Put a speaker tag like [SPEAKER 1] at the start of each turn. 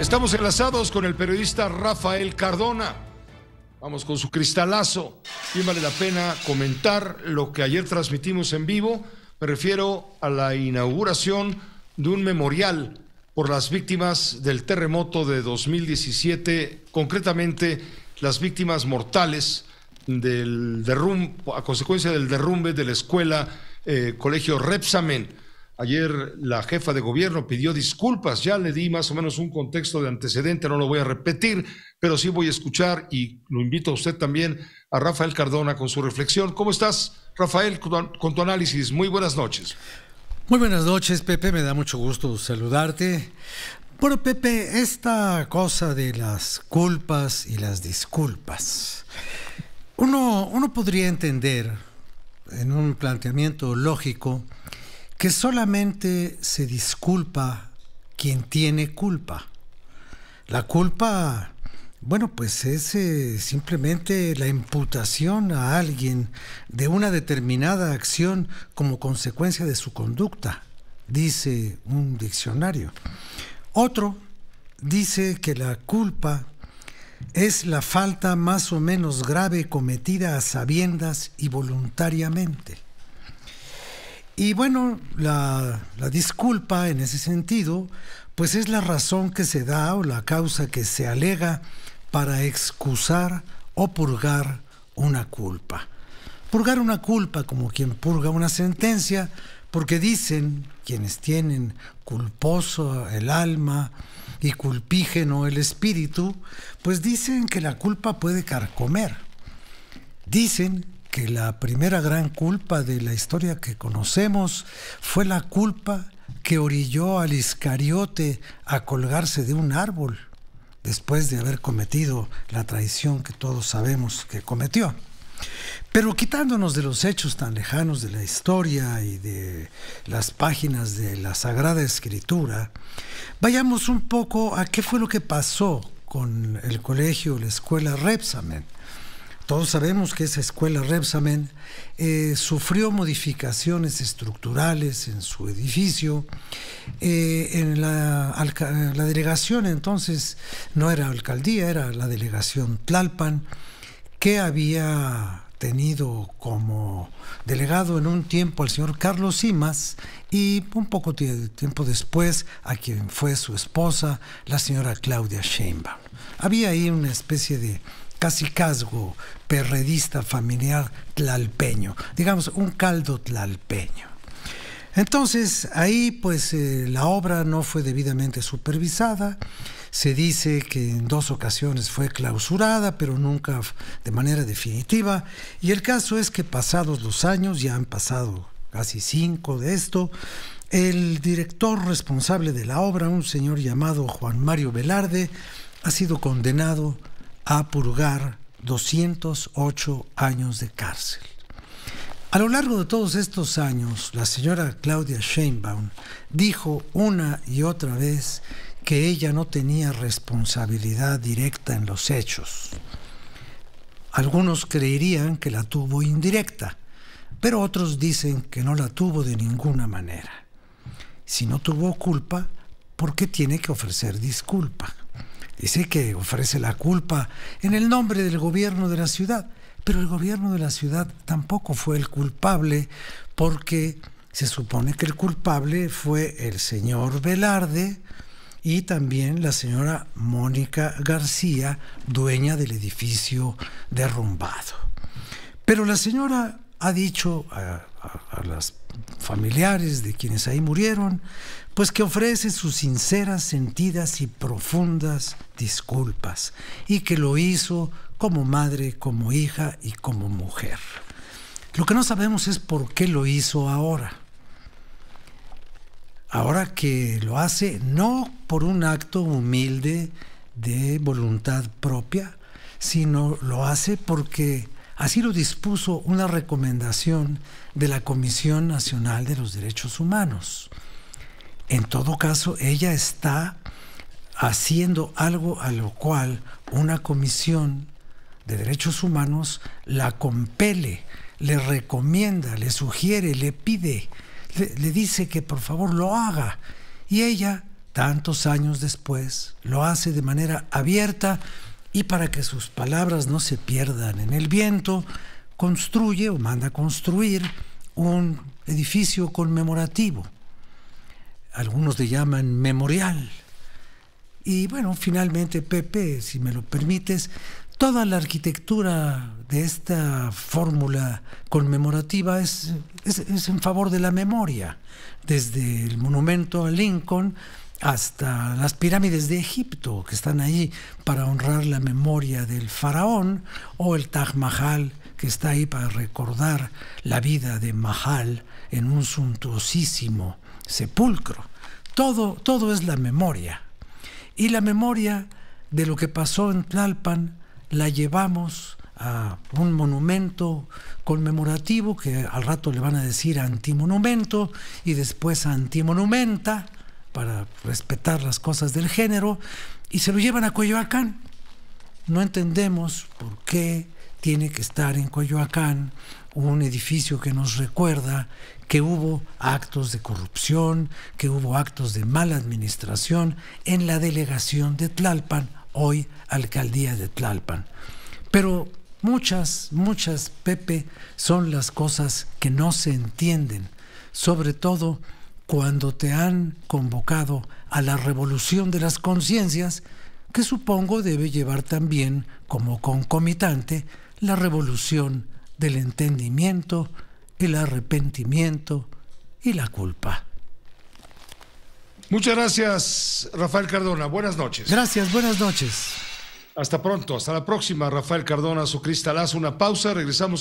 [SPEAKER 1] Estamos enlazados con el periodista Rafael Cardona. Vamos con su cristalazo. Y vale la pena comentar lo que ayer transmitimos en vivo. Me refiero a la inauguración de un memorial por las víctimas del terremoto de 2017, concretamente las víctimas mortales del derrumbe, a consecuencia del derrumbe de la escuela eh, Colegio Repsamen Ayer la jefa de gobierno pidió disculpas, ya le di más o menos un contexto de antecedente, no lo voy a repetir, pero sí voy a escuchar y lo invito a usted también, a Rafael Cardona con su reflexión. ¿Cómo estás, Rafael, con tu análisis? Muy buenas noches. Muy buenas noches, Pepe, me da mucho
[SPEAKER 2] gusto saludarte. Bueno, Pepe, esta cosa de las culpas y las disculpas, uno, uno podría entender en un planteamiento lógico, que solamente se disculpa quien tiene culpa. La culpa, bueno, pues es eh, simplemente la imputación a alguien de una determinada acción como consecuencia de su conducta, dice un diccionario. Otro dice que la culpa es la falta más o menos grave cometida a sabiendas y voluntariamente. Y bueno, la, disculpa en ese sentido, pues es la razón que se da o la causa que se alega para excusar o purgar una culpa. Purgar una culpa como quien purga una sentencia, porque dicen quienes tienen culposo el alma y culpígeno el espíritu, pues dicen que la culpa puede carcomer. Dicen que la primera gran culpa de la historia que conocemos fue la culpa que orilló al Iscariote a colgarse de un árbol después de haber cometido la traición que todos sabemos que cometió. Pero quitándonos de los hechos tan lejanos de la historia y de las páginas de la Sagrada Escritura, vayamos un poco a qué fue lo que pasó con el colegio, la escuela Repsamen. Todos sabemos que esa escuela Repsamen eh, sufrió modificaciones estructurales en su edificio. Eh, en la, delegación entonces no era alcaldía, era la delegación Tlalpan, que había tenido como delegado en un tiempo al señor Carlos Simas y un poco tiempo después a quien fue su esposa, la señora Claudia Sheinbaum. Había ahí una especie de casgo perredista familiar tlalpeño, digamos un caldo tlalpeño. Entonces ahí pues eh, la obra no fue debidamente supervisada, se dice que en dos ocasiones fue clausurada, pero nunca de manera definitiva, y el caso es que pasados los años, ya han pasado casi cinco de esto, el director responsable de la obra, un señor llamado Juan Mario Velarde, ha sido condenado a purgar 208 años de cárcel. A lo largo de todos estos años, la señora Claudia Sheinbaum dijo una y otra vez que ella no tenía responsabilidad directa en los hechos. Algunos creerían que la tuvo indirecta, pero otros dicen que no la tuvo de ninguna manera. Si no tuvo culpa, ¿por qué tiene que ofrecer disculpa? Dice que ofrece la culpa en el nombre del gobierno de la ciudad, pero el gobierno de la ciudad tampoco fue el culpable porque se supone que el culpable fue el señor Velarde y también la señora Mónica García, dueña del edificio derrumbado. Pero la señora ha dicho a, las familiares de quienes ahí murieron, pues que ofrece sus sinceras, sentidas y profundas disculpas, y que lo hizo como madre, como hija y como mujer. Lo que no sabemos es por qué lo hizo ahora. Ahora que lo hace no por un acto humilde de voluntad propia, sino lo hace porque Así lo dispuso una recomendación de la Comisión Nacional de los Derechos Humanos. En todo caso, ella está haciendo algo a lo cual una comisión de derechos humanos la compele, le recomienda, le sugiere, le pide, le, dice que por favor lo haga. Y ella, tantos años después, lo hace de manera abierta y para que sus palabras no se pierdan en el viento, construye o manda construir un edificio conmemorativo. Algunos le llaman memorial. Y bueno, finalmente, Pepe, si me lo permites, toda la arquitectura de esta fórmula conmemorativa es, es, en favor de la memoria, desde el monumento a Lincoln hasta las pirámides de Egipto que están allí para honrar la memoria del faraón o el Taj Mahal que está ahí para recordar la vida de Mahal en un suntuosísimo sepulcro. Todo, todo es la memoria. Y la memoria de lo que pasó en Tlalpan la llevamos a un monumento conmemorativo que al rato le van a decir antimonumento y después antimonumenta para respetar las cosas del género y se lo llevan a Coyoacán. No entendemos por qué tiene que estar en Coyoacán un edificio que nos recuerda que hubo actos de corrupción, que hubo actos de mala administración en la delegación de Tlalpan, hoy alcaldía de Tlalpan. Pero muchas, muchas, Pepe, son las cosas que no se entienden, sobre todo cuando te han convocado a la revolución de las conciencias, que supongo debe llevar también como concomitante la revolución del entendimiento, el arrepentimiento
[SPEAKER 1] y la culpa. Muchas gracias, Rafael Cardona. Buenas noches. Gracias, buenas noches. Hasta pronto, hasta la próxima, Rafael Cardona, su cristalazo, una pausa, regresamos.